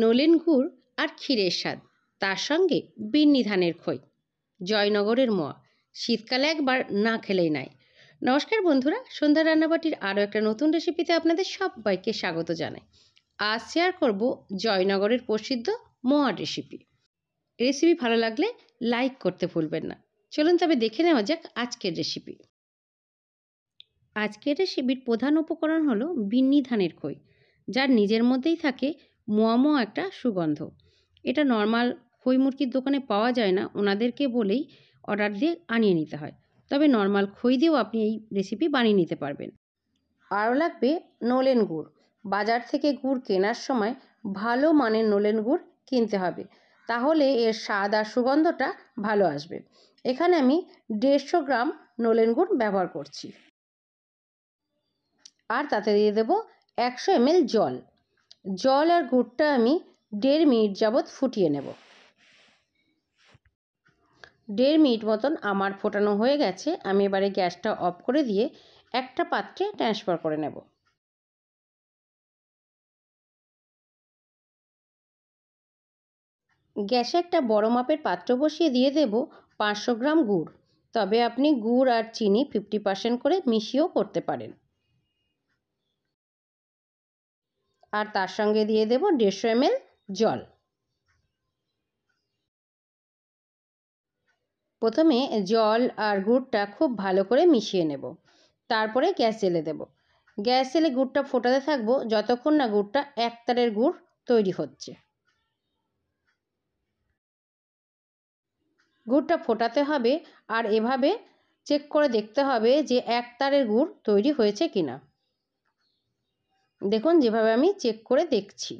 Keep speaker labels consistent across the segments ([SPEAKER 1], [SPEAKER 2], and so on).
[SPEAKER 1] নলেন গুড় আর ক্ষীরের স্বাদ তার সঙ্গে বিন্নি ধানের খই জয়নগরের মোয়া শীতকালে একবার না খেলেই নাই নমস্কার বন্ধুরা সন্ধ্যা রান্নাবাটির আরও একটা নতুন রেসিপিতে আপনাদের সবাইকে স্বাগত জানাই আজ শেয়ার করব জয়নগরের প্রসিদ্ধ মোয়ার রেসিপি রেসিপি ভালো লাগলে লাইক করতে ভুলবেন না চলুন তবে দেখে নেওয়া যাক আজকের রেসিপি আজকের রেসিপির প্রধান উপকরণ হলো বিন্নি ধানের খই যার নিজের মধ্যেই থাকে মোয়ামো একটা সুগন্ধ এটা নর্মাল খই মুরগির দোকানে পাওয়া যায় না ওনাদেরকে বলেই অর্ডার দিয়ে আনিয়ে নিতে হয় তবে নর্মাল খই দিয়েও আপনি এই রেসিপি বানিয়ে নিতে পারবেন আরও লাগবে নলেন গুড় বাজার থেকে গুড় কেনার সময় ভালো মানের নলেন গুড় কিনতে হবে তাহলে এর স্বাদ আর সুগন্ধটা ভালো আসবে এখানে আমি দেড়শো গ্রাম নলেন গুড় ব্যবহার করছি আর তাতে দিয়ে দেব একশো এমএল জল জল আর গুড়টা আমি দেড় মিনিট যাবৎ ফুটিয়ে নেব দেড় মিনিট মতন আমার ফোটানো হয়ে গেছে আমি এবারে গ্যাসটা অফ করে দিয়ে একটা পাত্রে ট্রান্সফার করে নেব গ্যাসে একটা বড় মাপের পাত্র বসিয়ে দিয়ে দেব পাঁচশো গ্রাম গুড় তবে আপনি গুড় আর চিনি ফিফটি পার্সেন্ট করে মিশিয়েও করতে পারেন আর তার সঙ্গে দিয়ে দেব দেড়শো এমএল জল প্রথমে জল আর গুড়টা খুব ভালো করে মিশিয়ে নেব তারপরে গ্যাস জেলে দেব গ্যাস জেলে গুড়টা ফোটাতে থাকবো যতক্ষণ না গুড়টা একতারের গুড় তৈরি হচ্ছে গুড়টা ফোটাতে হবে আর এভাবে চেক করে দেখতে হবে যে একতারের গুড় তৈরি হয়েছে কিনা দেখুন যেভাবে আমি চেক করে দেখছি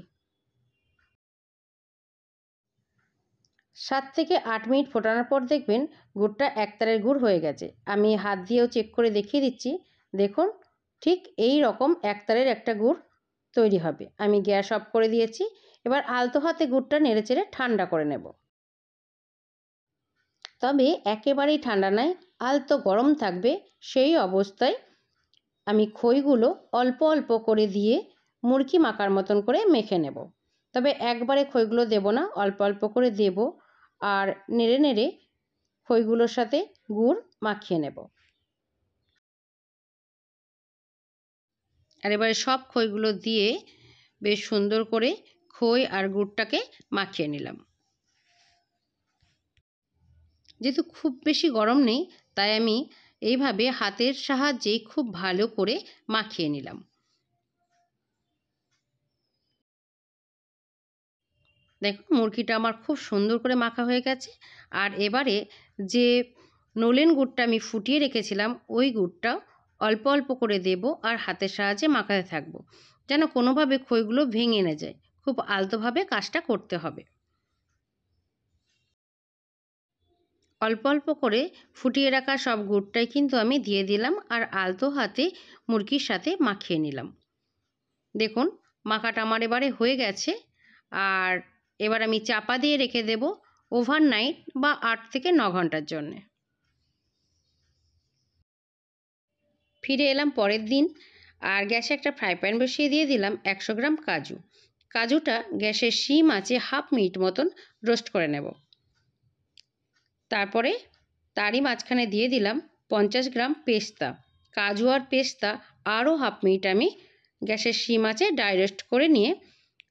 [SPEAKER 1] সাত থেকে আট মিনিট ফোটানোর পর দেখবেন গুড়টা একতারের গুড় হয়ে গেছে আমি হাত দিয়েও চেক করে দেখিয়ে দিচ্ছি দেখুন ঠিক এই রকম একতারের একটা গুড় তৈরি হবে আমি গ্যাস অফ করে দিয়েছি এবার আলতো হাতে গুড়টা নেড়ে চেড়ে ঠান্ডা করে নেব তবে একেবারেই ঠান্ডা নয় আলতো গরম থাকবে সেই অবস্থায় আমি খইগুলো অল্প অল্প করে দিয়ে মুরগি মাখার মতন করে মেখে নেব তবে একবারে খইগুলো দেব না অল্প অল্প করে দেব আর নেড়ে নেড়ে খইগুলোর সাথে গুড় মাখিয়ে নেব আর এবারে সব খইগুলো দিয়ে বেশ সুন্দর করে খই আর গুড়টাকে মাখিয়ে নিলাম যেহেতু খুব বেশি গরম নেই তাই আমি এইভাবে হাতের সাহায্যে খুব ভালো করে মাখিয়ে নিলাম দেখুন মুরগিটা আমার খুব সুন্দর করে মাখা হয়ে গেছে আর এবারে যে নলেন গুড়টা আমি ফুটিয়ে রেখেছিলাম ওই গুড়টা অল্প অল্প করে দেব আর হাতের সাহায্যে মাখাতে থাকবো যেন কোনোভাবে খইগুলো ভেঙে না যায় খুব আলতোভাবে কাজটা করতে হবে অল্প অল্প করে ফুটিয়ে রাখা সব গুড়টাই কিন্তু আমি দিয়ে দিলাম আর আলতো হাতে মুরগির সাথে মাখিয়ে নিলাম দেখুন মাখাটা আমার এবারে হয়ে গেছে আর এবার আমি চাপা দিয়ে রেখে দেব নাইট বা আট থেকে ন ঘন্টার জন্যে ফিরে এলাম পরের দিন আর গ্যাসে একটা ফ্রাই প্যান বসিয়ে দিয়ে দিলাম একশো গ্রাম কাজু কাজুটা গ্যাসের সিম আছে হাফ মিনিট মতন রোস্ট করে নেব তারপরে তারই মাঝখানে দিয়ে দিলাম পঞ্চাশ গ্রাম পেস্তা কাজু আর পেস্তা আরও হাফ মিনিট আমি গ্যাসের সিম আছে ডাইরেস্ট করে নিয়ে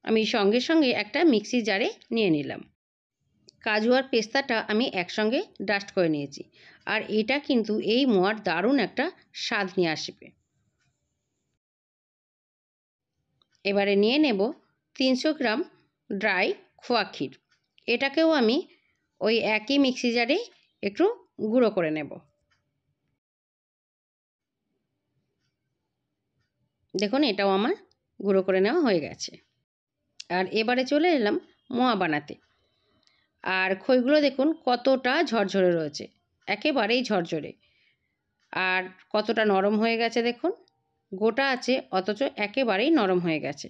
[SPEAKER 1] আমি সঙ্গে সঙ্গে একটা মিক্সি জারে নিয়ে নিলাম কাজু আর পেস্তাটা আমি একসঙ্গে ডাস্ট করে নিয়েছি আর এটা কিন্তু এই মোয়ার দারুণ একটা স্বাদ নিয়ে আসবে এবারে নিয়ে নেব তিনশো গ্রাম ড্রাই খোয়া ক্ষীর এটাকেও আমি ওই একই মিক্সি জারে একটু গুঁড়ো করে নেব দেখুন এটাও আমার গুঁড়ো করে নেওয়া হয়ে গেছে আর এবারে চলে এলাম মোয়া বানাতে আর খইগুলো দেখুন কতটা ঝরঝরে রয়েছে একেবারেই ঝরঝরে আর কতটা নরম হয়ে গেছে দেখুন গোটা আছে অথচ একেবারেই নরম হয়ে গেছে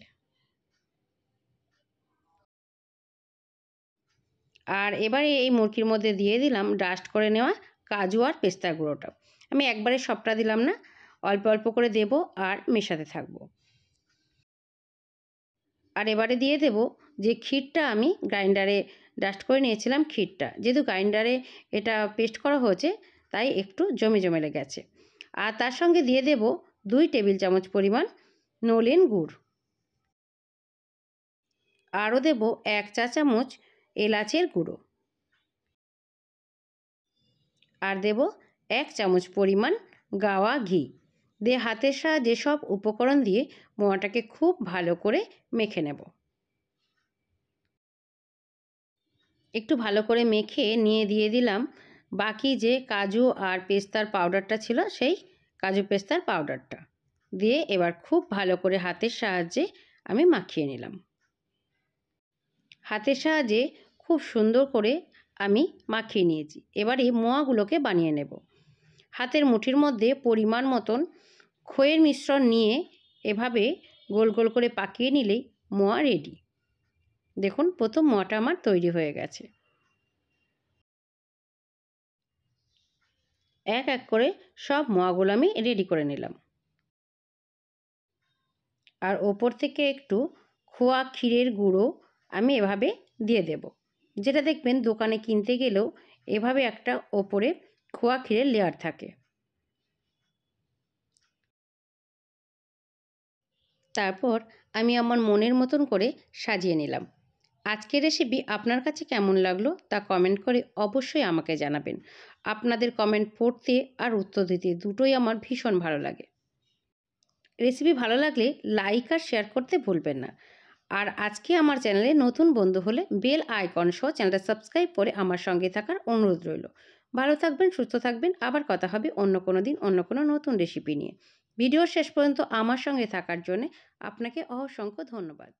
[SPEAKER 1] আর এবারে এই মুরগির মধ্যে দিয়ে দিলাম ডাস্ট করে নেওয়া কাজু আর পেস্তা গুঁড়োটা আমি একবারে সবটা দিলাম না অল্প অল্প করে দেব আর মেশাতে থাকব আর এবারে দিয়ে দেব যে ক্ষীরটা আমি গ্রাইন্ডারে ডাস্ট করে নিয়েছিলাম ক্ষীরটা যেহেতু গ্রাইন্ডারে এটা পেস্ট করা হয়েছে তাই একটু জমে জমে গেছে আর তার সঙ্গে দিয়ে দেব দুই টেবিল চামচ পরিমাণ নলেন গুড় আরও দেব এক চা চামচ এলাচের গুঁড়ো আর দেব এক চামচ পরিমাণ গাওয়া ঘি দিয়ে হাতের সাহায্যে সব উপকরণ দিয়ে মোয়াটাকে খুব ভালো করে মেখে নেব একটু ভালো করে মেখে নিয়ে দিয়ে দিলাম বাকি যে কাজু আর পেস্তার পাউডারটা ছিল সেই কাজু পেস্তার পাউডারটা দিয়ে এবার খুব ভালো করে হাতের সাহায্যে আমি মাখিয়ে নিলাম হাতের সাহায্যে খুব সুন্দর করে আমি মাখিয়ে নিয়েছি এবারে মোয়াগুলোকে বানিয়ে নেব হাতের মুঠির মধ্যে পরিমাণ মতন খয়ের মিশ্রণ নিয়ে এভাবে গোল গোল করে পাকিয়ে নিলেই মোয়া রেডি দেখুন প্রথম মোয়াটা আমার তৈরি হয়ে গেছে এক এক করে সব মোয়াগুলো আমি রেডি করে নিলাম আর ওপর থেকে একটু খোয়া ক্ষীরের গুঁড়ো আমি এভাবে দিয়ে দেব যেটা দেখবেন দোকানে কিনতে গেলেও এভাবে একটা ওপরে খোয়া ক্ষীরের লেয়ার থাকে তারপর আমি আমার মনের মতন করে সাজিয়ে নিলাম আজকের রেসিপি আপনার কাছে কেমন লাগলো তা কমেন্ট করে অবশ্যই আমাকে জানাবেন আপনাদের কমেন্ট পড়তে আর উত্তর দিতে দুটোই আমার ভীষণ ভালো লাগে রেসিপি ভালো লাগলে লাইক আর শেয়ার করতে ভুলবেন না আর আজকে আমার চ্যানেলে নতুন বন্ধু হলে বেল আইকন সহ চ্যানেলটা সাবস্ক্রাইব করে আমার সঙ্গে থাকার অনুরোধ রইল ভালো থাকবেন সুস্থ থাকবেন আবার কথা হবে অন্য কোনো দিন অন্য কোনো নতুন রেসিপি নিয়ে ভিডিওর শেষ পর্যন্ত আমার সঙ্গে থাকার জন্য আপনাকে অসংখ্য ধন্যবাদ